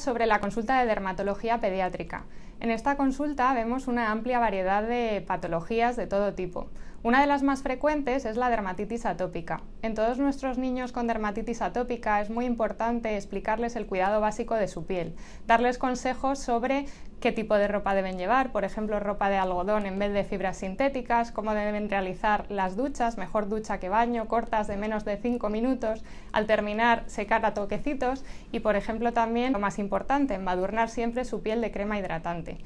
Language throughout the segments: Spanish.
sobre la consulta de dermatología pediátrica. En esta consulta vemos una amplia variedad de patologías de todo tipo. Una de las más frecuentes es la dermatitis atópica. En todos nuestros niños con dermatitis atópica es muy importante explicarles el cuidado básico de su piel, darles consejos sobre qué tipo de ropa deben llevar, por ejemplo, ropa de algodón en vez de fibras sintéticas, cómo deben realizar las duchas, mejor ducha que baño, cortas de menos de 5 minutos, al terminar secar a toquecitos y, por ejemplo, también lo más importante, embadurnar siempre su piel de crema hidratante.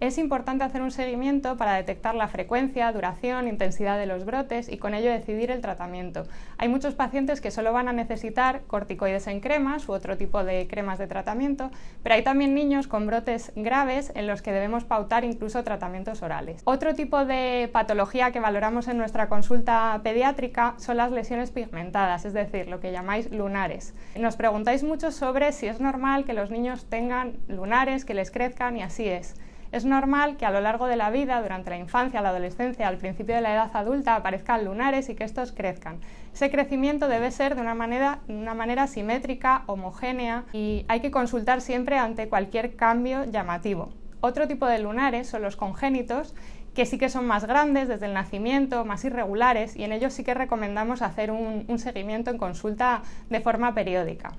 Es importante hacer un seguimiento para detectar la frecuencia, duración, intensidad de los brotes y con ello decidir el tratamiento. Hay muchos pacientes que solo van a necesitar corticoides en cremas u otro tipo de cremas de tratamiento, pero hay también niños con brotes graves en los que debemos pautar incluso tratamientos orales. Otro tipo de patología que valoramos en nuestra consulta pediátrica son las lesiones pigmentadas, es decir, lo que llamáis lunares. Nos preguntáis mucho sobre si es normal que los niños tengan lunares, que les crezcan y así es. Es normal que a lo largo de la vida, durante la infancia, la adolescencia, al principio de la edad adulta, aparezcan lunares y que estos crezcan. Ese crecimiento debe ser de una manera, simétrica, homogénea y hay que consultar siempre ante cualquier cambio llamativo. Otro tipo de lunares son los congénitos, que sí que son más grandes desde el nacimiento, más irregulares, y en ellos sí que recomendamos hacer un seguimiento en consulta de forma periódica.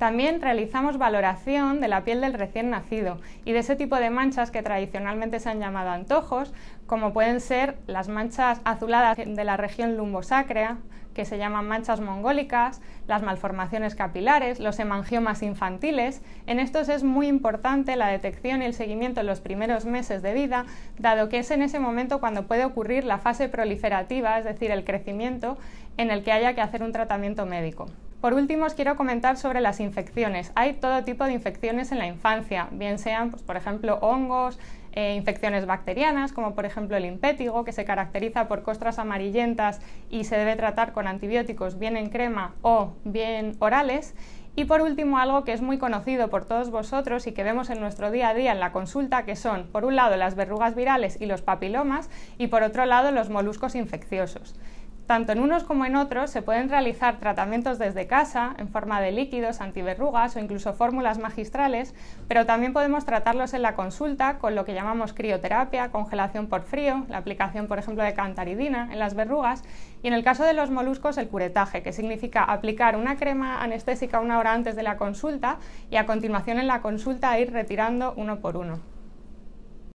También realizamos valoración de la piel del recién nacido y de ese tipo de manchas que tradicionalmente se han llamado antojos, como pueden ser las manchas azuladas de la región lumbosacrea, que se llaman manchas mongólicas, las malformaciones capilares, los hemangiomas infantiles. En estos es muy importante la detección y el seguimiento en los primeros meses de vida, dado que es en ese momento cuando puede ocurrir la fase proliferativa, es decir, el crecimiento, en el que haya que hacer un tratamiento médico. Por último, os quiero comentar sobre las infecciones. Hay todo tipo de infecciones en la infancia, bien sean, pues, por ejemplo, hongos, eh, infecciones bacterianas, como por ejemplo el impétigo, que se caracteriza por costras amarillentas y se debe tratar con antibióticos bien en crema o bien orales. Y por último, algo que es muy conocido por todos vosotros y que vemos en nuestro día a día en la consulta, que son, por un lado, las verrugas virales y los papilomas, y por otro lado, los moluscos infecciosos. Tanto en unos como en otros se pueden realizar tratamientos desde casa, en forma de líquidos, antiverrugas o incluso fórmulas magistrales, pero también podemos tratarlos en la consulta con lo que llamamos crioterapia, congelación por frío, la aplicación, por ejemplo, de cantaridina en las verrugas y en el caso de los moluscos el curetaje, que significa aplicar una crema anestésica una hora antes de la consulta y a continuación en la consulta ir retirando uno por uno.